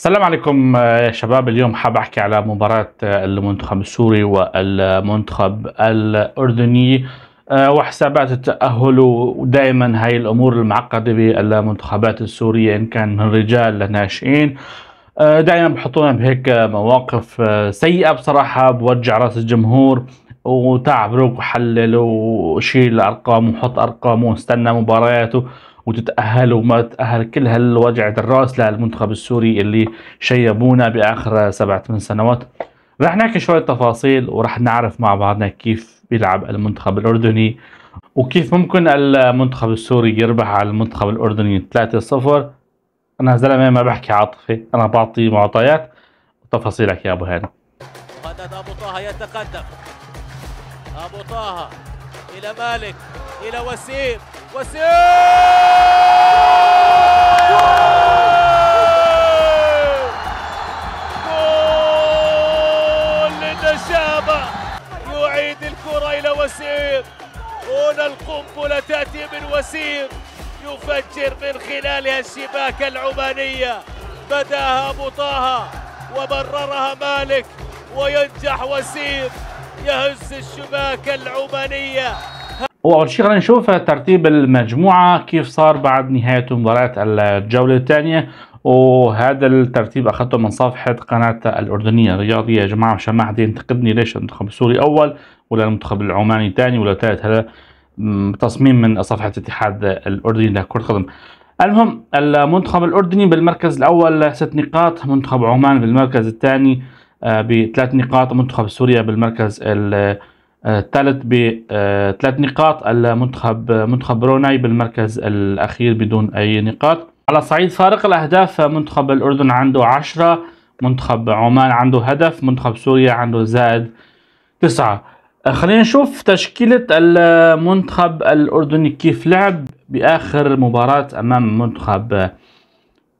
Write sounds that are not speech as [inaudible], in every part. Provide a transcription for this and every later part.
السلام عليكم آه، يا شباب اليوم حاب احكي على مباراة آه، المنتخب السوري والمنتخب الاردني آه، وحسابات التأهل ودائما هاي الامور المعقدة بالمنتخبات السورية ان كان من رجال لناشئين دائما بحطونا بهيك مواقف سيئة بصراحة بوجع راس الجمهور وتعب روك وحلل وشيل ارقام وحط ارقام واستنى مبارياته وتتأهل وما تتأهل كل هالوجع الرأس للمنتخب السوري اللي شيبونا بآخر سبعة ثمان سنوات رح نحكي شوية تفاصيل ورح نعرف مع بعضنا كيف بيلعب المنتخب الأردني وكيف ممكن المنتخب السوري يربح على المنتخب الأردني 3-0 أنا زلمة ما بحكي عاطفة أنا بعطي معطيات وتفاصيلك يا أبو هاني أبو طه يتقدم أبو طه إلى مالك إلى وسيم وسيم النشابة يعيد الكرة إلى وسيم هنا القنبلة تأتي من وسيم يفجر من خلالها الشباك العمانية بداها أبو طه ومررها مالك وينجح وسيم يهز الشباك العمانية وأول شيء خلينا نشوف ترتيب المجموعة كيف صار بعد نهاية مباراة الجولة الثانية وهذا الترتيب اخذته من صفحه قناه الاردنيه الرياضيه يا جماعه عشان ما حد ينتقدني ليش المنتخب السوري اول ولا المنتخب العماني ثاني ولا ثالث هذا تصميم من صفحه اتحاد الاردني لكره القدم المهم المنتخب الاردني بالمركز الاول ست نقاط منتخب عمان بالمركز الثاني آه، بثلاث نقاط منتخب سوريا بالمركز آه، الثالث بثلاث آه، نقاط المنتخب منتخب بروناي بالمركز الاخير بدون اي نقاط على صعيد فارق الاهداف منتخب الاردن عنده 10 منتخب عمان عنده هدف منتخب سوريا عنده زائد 9 خلينا نشوف تشكيلة المنتخب الأردني كيف لعب بآخر مباراة أمام منتخب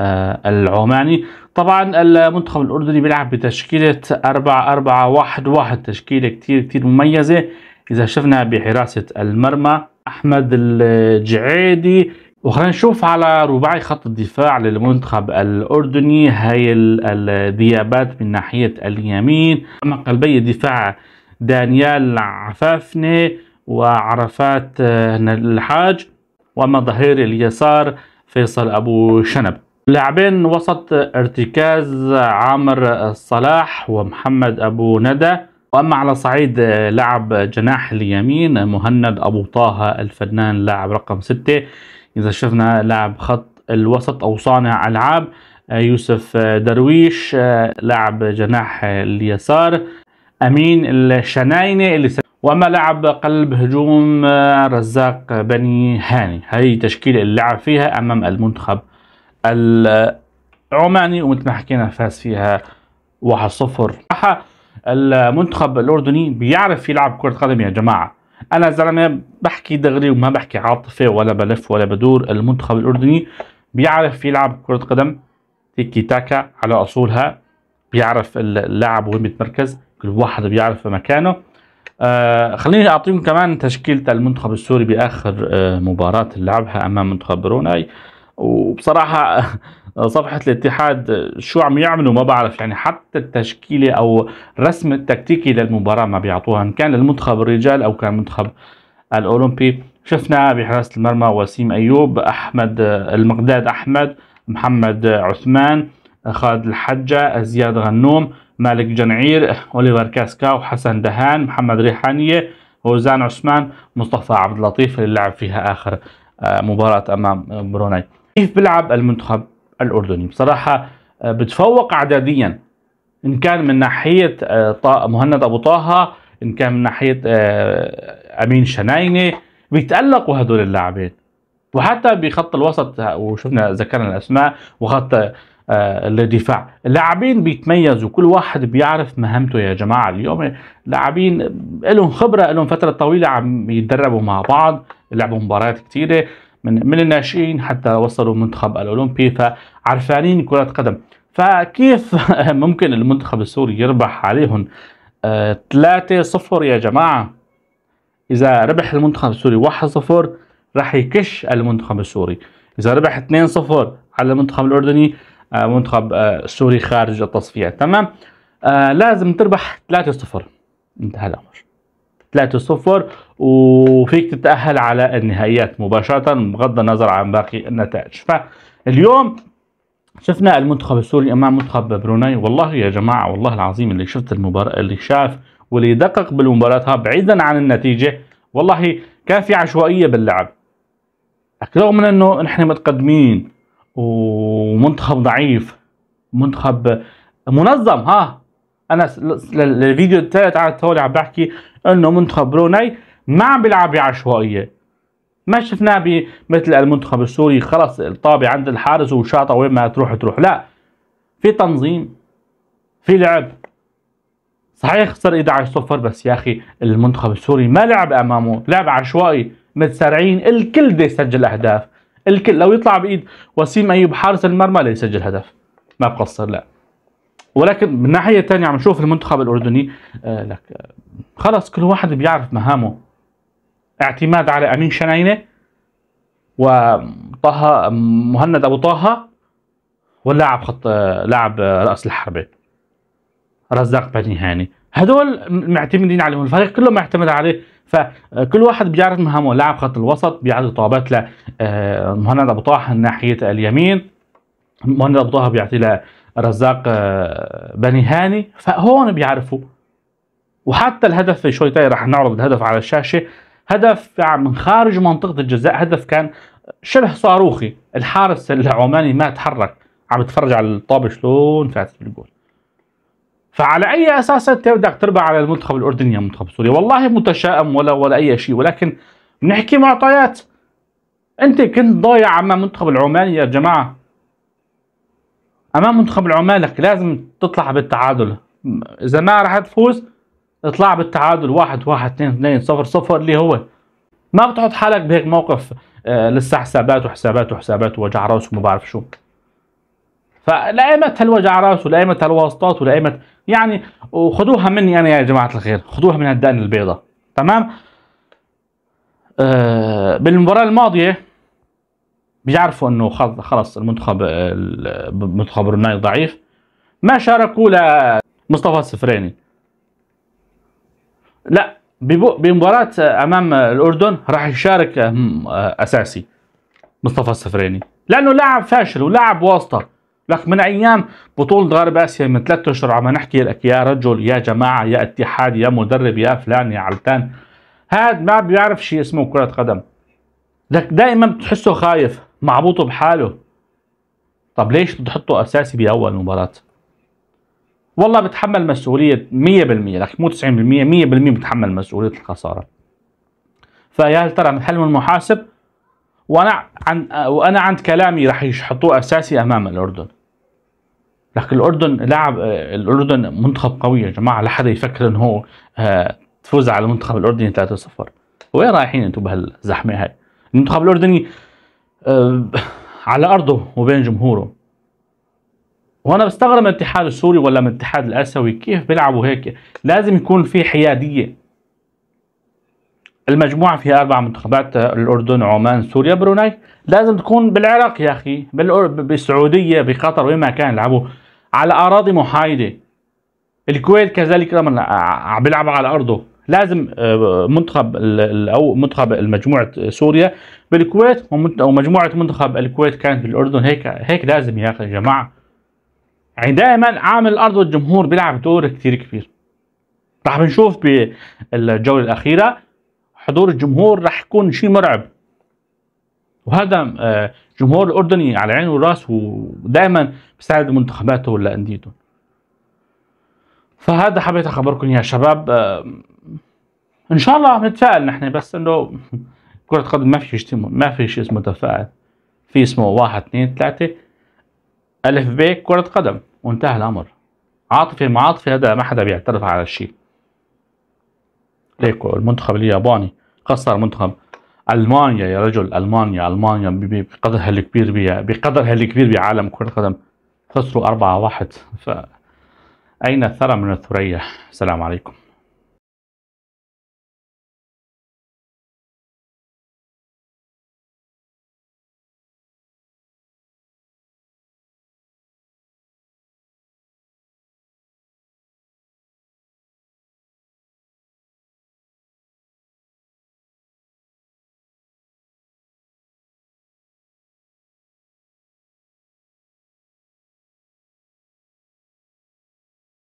آه، العماني يعني طبعا المنتخب الأردني بيلعب بتشكيلة 4 4 1 1 تشكيلة كتير كتير مميزة إذا شفنا بحراسة المرمى أحمد الجعيدي وخلينا نشوف على رباعي خط الدفاع للمنتخب الأردني هاي الذيابات من ناحية اليمين أما قلبي الدفاع دانيال عفافنة وعرفات الحاج وأما ظهير اليسار فيصل أبو شنب لاعبين وسط ارتكاز عامر صلاح ومحمد أبو ندى وأما على صعيد لعب جناح اليمين مهند أبو طه الفنان لاعب رقم ستة إذا شفنا لاعب خط الوسط أو صانع ألعاب يوسف درويش لاعب جناح اليسار أمين الشناينة اللي واما لاعب قلب هجوم رزاق بني هاني هي تشكيل اللعب فيها امام المنتخب العماني ومثل ما حكينا فاز فيها 1-0 المنتخب الاردني بيعرف يلعب كره قدم يا جماعه انا زلمه بحكي دغري وما بحكي عاطفه ولا بلف ولا بدور المنتخب الاردني بيعرف يلعب كره قدم تيكي تاكا على اصولها بيعرف اللاعب وين بيتمركز كل واحد بيعرف مكانه آه خليني اعطيكم كمان تشكيله المنتخب السوري باخر آه مباراه لعبها امام منتخب بروناي وبصراحه [laughs] صفحه الاتحاد شو عم يعملوا ما بعرف يعني حتى التشكيله او الرسم التكتيكي للمباراه ما بيعطوها ان كان للمنتخب الرجال او كان منتخب الاولمبي شفنا بحراسه المرمى وسيم ايوب احمد المقداد احمد محمد عثمان خالد الحجه زياد غنوم مالك جنعير اوليفر كاسكاو حسن دهان محمد ريحانيه وزان عثمان مصطفى عبد اللطيف اللي لعب فيها اخر آه، مباراه امام بروناي كيف بيلعب المنتخب الاردني بصراحه آه، بتفوق اعداديا ان كان من ناحيه آه، مهند ابو طه ان كان من ناحيه آه، امين شناينه بيتالقوا هدول اللاعبين وحتى بخط الوسط وشفنا ذكرنا الاسماء وخط الدفاع اللاعبين بيتميزوا كل واحد بيعرف مهمته يا جماعه اليوم لاعبين لهم خبره لهم فتره طويله عم يتدربوا مع بعض لعبوا مباريات كثيره من من الناشئين حتى وصلوا المنتخب الاولمبي فعرفانين كره قدم فكيف [laughs] ممكن المنتخب السوري يربح عليهم 3 آه، 0 يا جماعه اذا ربح المنتخب السوري 1 0 راح يكش المنتخب السوري اذا ربح 2 0 على المنتخب الاردني آه، منتخب آه، السوري خارج التصفيات تمام لازم تربح 3 0 انتهى الامر 3-0 وفيك تتأهل على النهائيات مباشرة بغض النظر عن باقي النتائج فاليوم شفنا المنتخب السوري امام منتخب بروناي والله يا جماعه والله العظيم اللي شفت المباراه اللي شاف واللي دقق بالمباراه بعيدا عن النتيجه والله كان في عشوائيه باللعب رغم من انه نحن متقدمين ومنتخب ضعيف منتخب منظم ها انا للفيديو الثالث قعدت هون عم بحكي انه منتخب بروناي ما عم بيلعب بعشوائيه ما شفناه مثل المنتخب السوري خلص الطابه عند الحارس وشاطه وين ما تروح تروح لا في تنظيم في لعب صحيح خسر 11 صفر بس يا اخي المنتخب السوري ما لعب امامه لعب عشوائي متسارعين الكل بده يسجل اهداف الكل لو يطلع بايد وسيم ايوب حارس المرمى ليسجل هدف ما بقصر لا ولكن من ناحيه ثانيه عم نشوف المنتخب الاردني آه، لك آه، خلص كل واحد بيعرف مهامه اعتماد على امين شناينه وطه مهند ابو طه واللاعب خط آه، لاعب راس الحربه رزاق بني هاني هدول معتمدين عليهم الفريق كله معتمد عليه فكل واحد بيعرف مهامه لاعب خط الوسط بيعطي طابات لمهند ابو طه ناحيه اليمين مهند ابو طه بيعطي رزاق آه، بني هاني فهون بيعرفوا وحتى الهدف في شوي تاني رح نعرض الهدف على الشاشه هدف يعني من خارج منطقه الجزاء هدف كان شبه صاروخي الحارس العماني ما تحرك عم يتفرج على الطابه شلون فاتت بالجول فعلى اي اساس انت بدك تربع على المنتخب الاردني يا منتخب سوريا والله متشائم ولا ولا اي شيء ولكن بنحكي معطيات انت كنت ضايع عما المنتخب العماني يا جماعه امام منتخب العمالق لازم تطلع بالتعادل اذا ما راح تفوز اطلع بالتعادل واحد واحد اثنين اثنين صفر صفر اللي هو ما بتحط حالك بهيك موقف آه، لسه حسابات وحسابات وحسابات ووجع راس وما بعرف شو فلقيمة هالوجع راس ولقيمة هالواسطات ولقيمة يعني وخذوها مني انا يا جماعة الخير خذوها من هالدقن البيضاء تمام آه بالمباراة الماضية بيعرفوا انه خلص المنتخب آه، منتخب بروناي ضعيف ما شاركوا لمصطفى مصطفى لا بمباراة امام الاردن راح يشارك آه، آه، اساسي مصطفى السفريني لانه لاعب فاشل ولاعب واسطه لك من ايام بطوله غرب اسيا من ثلاثة اشهر عم نحكي لك يا رجل يا جماعه يا اتحاد يا مدرب يا فلان يا علتان هاد ما بيعرف شيء اسمه كره قدم لك دائما بتحسه خايف معبوطه بحاله طب ليش تحطه اساسي باول مباراه والله بتحمل مسؤوليه 100% لك مو 90% 100% بتحمل مسؤوليه الخساره فيا ترى من حلم المحاسب وانا عن وانا عند كلامي راح يحطوه اساسي امام الاردن لك الاردن لاعب الاردن منتخب قوي يا جماعه لا حدا يفكر انه هو آه، تفوز على المنتخب الاردني 3-0 وين رايحين انتم بهالزحمه هاي المنتخب الاردني آه، على ارضه وبين جمهوره وانا بستغرب من الاتحاد السوري ولا من الاتحاد الاسيوي كيف بيلعبوا هيك لازم يكون في حياديه المجموعه فيها اربع منتخبات آه، الاردن عمان سوريا بروناي لازم تكون بالعراق يا اخي بالسعوديه بقطر وين ما كان يلعبوا على اراضي محايده الكويت كذلك عم بيلعبوا على ارضه لازم آه، منتخب او منتخب مجموعه سوريا بالكويت او مجموعه منتخب الكويت كانت بالاردن هيك هيك لازم يا اخي يا جماعه يعني دائما عامل الارض والجمهور بيلعب دور كثير كبير راح بنشوف بالجوله الاخيره حضور الجمهور راح يكون شيء مرعب وهذا آه، جمهور الاردني على عينه وراس ودائما بيساعد منتخباته ولا انديته فهذا حبيت اخبركم يا شباب آه، ان شاء الله نتفائل نحن بس انه كرة قدم ما في شيء ما في شيء اسمه تفائل في اسمه واحد اثنين ثلاثة ألف ب كرة قدم وانتهى الأمر عاطفة ما عاطفة هذا ما حدا بيعترف على الشيء ليكو المنتخب الياباني خسر منتخب المانيا يا رجل المانيا المانيا بقدرها الكبير بقدرها الكبير بعالم كرة القدم خسروا أربعة واحد ف اين الثرى من الثريا السلام عليكم